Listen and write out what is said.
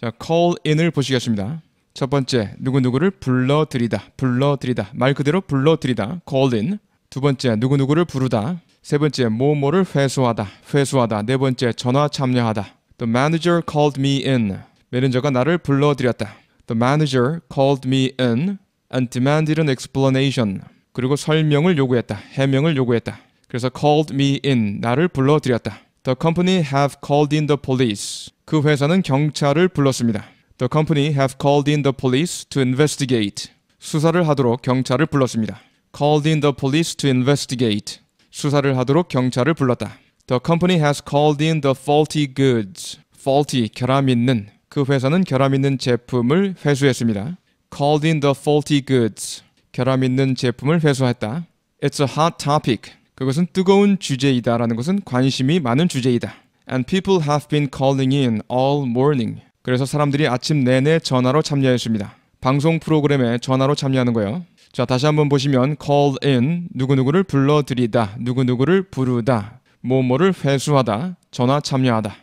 자, call in을 보시겠습니다. 첫 번째, 누구누구를 불러들이다. 불러들이다. 말 그대로 불러들이다. call in. 두 번째, 누구누구를 부르다. 세 번째, 뭐뭐를 회수하다. 회수하다. 네 번째, 전화 참여하다. The manager called me in. 매니저가 나를 불러들였다. The manager called me in and demanded an explanation. 그리고 설명을 요구했다. 해명을 요구했다. 그래서 called me in. 나를 불러들였다. The company have called in the police. 그 회사는 경찰을 불렀습니다. The company have called in the police to investigate. 수사를 하도록 경찰을 불렀습니다. called in the police to investigate. 수사를 하도록 경찰을 불렀다. The company has called in the faulty goods. faulty 결함 있는 그 회사는 결함 있는 제품을 회수했습니다. called in the faulty goods. 결함 있는 제품을 회수했다. It's a hot topic. 그것은 뜨거운 주제이다라는 것은 관심이 많은 주제이다. And people have been calling in all morning. 그래서 사람들이 아침 내내 전화로 참여했습니다. 방송 프로그램에 전화로 참여하는 거예요. 자, 다시 한번 보시면 call in 누구누구를 불러들이다, 누구누구를 부르다, 뭐뭐를 회수하다, 전화 참여하다.